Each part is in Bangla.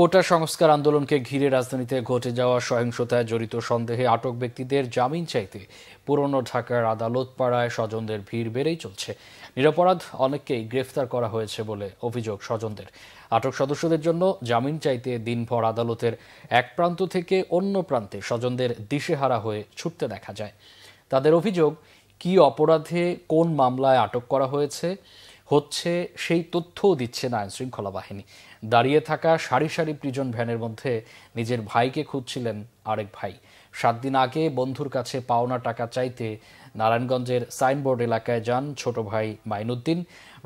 কোটা সংস্কার আন্দোলনকে ঘিরে রাজধানীতে ঘটে যাওয়া সহিংসতায় জড়িত সন্দেহে আটক ব্যক্তিদের জামিন চাইতে পুরনো ঢাকার আদালত পাড়ায় স্বজনদের ভিড় বেড়েই চলছে নিরাপরাধ অনেককেই গ্রেফতার করা হয়েছে বলে অভিযোগ স্বজনদের আটক সদস্যদের জন্য জামিন চাইতে দিনভর আদালতের এক প্রান্ত থেকে অন্য প্রান্তে স্বজনদের দিশেহারা হয়ে ছুটতে দেখা যায় তাদের অভিযোগ কি অপরাধে কোন মামলায় আটক করা হয়েছে হচ্ছে সেই তথ্যও দিচ্ছে না আইনশৃঙ্খলা বাহিনী দাঁড়িয়ে থাকা সারি সারি প্রিজন ভ্যানের মধ্যে নিজের ভাইকে খুঁজছিলেন আরেক ভাই সাত দিন আগে বন্ধুর কাছে পাওনা টাকা চাইতে নারায়ণগঞ্জের সাইনবোর্ড এলাকায় যান ছোট ভাই মাইনুদ্দিন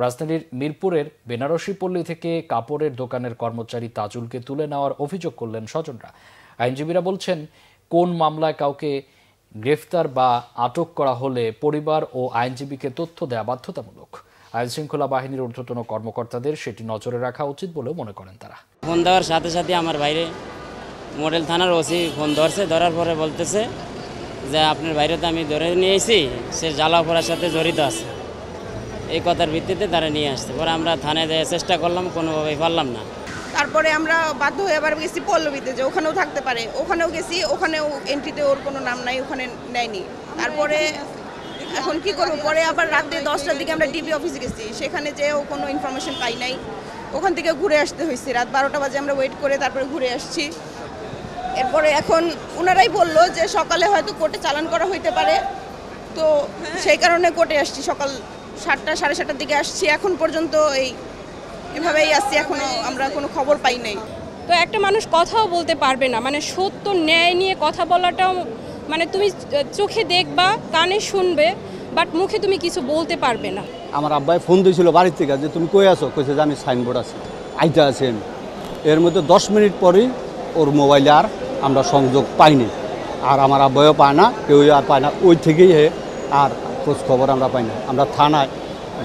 রাজধানীর মিরপুরের বেনারসি পল্লী থেকে কাপড়ের দোকানের কর্মচারী তাজুলকে তুলে নেওয়ার অভিযোগ করলেন স্বজনরা আইনজীবীরা বলছেন কোন মামলায় কাউকে গ্রেফতার বা আটক করা হলে পরিবার ও আইনজীবীকে তথ্য দেয়া বাধ্যতামূলক শৃঙ্খলা বাহিনীর ঊর্ধ্বতন কর্মকর্তাদের সেটি নজরে রাখা উচিত বলেও মনে করেন তারা ফোন দেওয়ার সাথে সাথে আমার বাইরে মডেল থানার ওসি ফোন ধরছে ধরার পরে বলতেছে যে আপনার বাইরে তো আমি ধরে নিয়েছি সে জ্বালা পড়ার সাথে জড়িত আছে এই কথার ভিত্তিতে তারা নিয়ে আসছে পরে আমরা থানায় যাওয়ার চেষ্টা করলাম কোনোভাবেই পারলাম না তারপরে আমরা বাধ্য হয়ে আবার গেছি পল্লবীতে যে ওখানেও থাকতে পারে ওখানেও গেছি ওখানেও এন্ট্রিতে ওর কোনো নাম নাই ওখানে নেয়নি তারপরে এখন কি করবো পরে আবার রাতে দশটার দিকে আমরা ডিবি অফিসে গেছি সেখানে যেয়েও কোনো ইনফরমেশন পাই নাই ওখান থেকে ঘুরে আসতে হয়েছে রাত বারোটা বাজে আমরা ওয়েট করে তারপরে ঘুরে আসছি এরপরে এখন ওনারাই বললো যে সকালে হয়তো কোর্টে চালান করা হইতে পারে তো হ্যাঁ। সেই কারণে কোর্টে আসছি সকাল সাতটা সাড়ে সাতটার দিকে আসছি এখন পর্যন্ত এই এভাবেই আসছি এখনও আমরা কোনো খবর পাই নাই তো একটা মানুষ কথাও বলতে পারবে না মানে সত্য ন্যায় নিয়ে কথা বলাটাও মানে তুমি চোখে দেখবা কানে শুনবে বাট মুখে তুমি কিছু বলতে পারবে না আমার আব্বাই ফোন দিয়েছিল বাড়ির থেকে যে তুমি কই আছো কইছে যে আমি সাইনবোর্ড আছি আইটা আছেন এর মধ্যে দশ মিনিট পরেই ওর মোবাইলে আর আমরা সংযোগ পাইনি আর আমার আব্বাইও পায় না কেউ আর পায় না ওই থেকেই আর খোঁজ খবর আমরা পাই না আমরা থানায়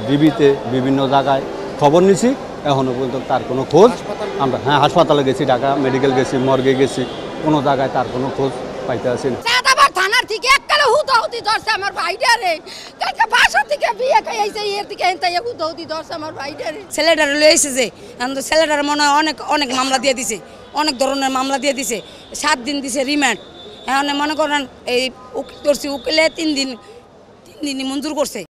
ডিবিতে বিভিন্ন জায়গায় খবর নিছি এখনও পর্যন্ত তার কোনো খোঁজ আমরা হ্যাঁ হাসপাতালে গেছি ঢাকা মেডিকেল গেছি মর্গে গেছি কোনো জায়গায় তার কোনো খোঁজ পাইতে আসেনি না হুতাহুতি ধরছে আমার ভাইটা রে কালকে বাসা থেকে বিয়ে খাইছে এর থেকে এনতাই হুতাহুতি ধরছে আমার ভাইটা রে ছেলেটার লয়েছে তো ছেলেটার মনে হয় অনেক অনেক মামলা দিয়ে দিছে অনেক ধরনের মামলা দিয়ে দিছে সাত দিন দিছে রিমান্ড এখন মনে করেন এই উকিল ধরছি উকিলে তিন দিন তিন দিনই মঞ্জুর করছে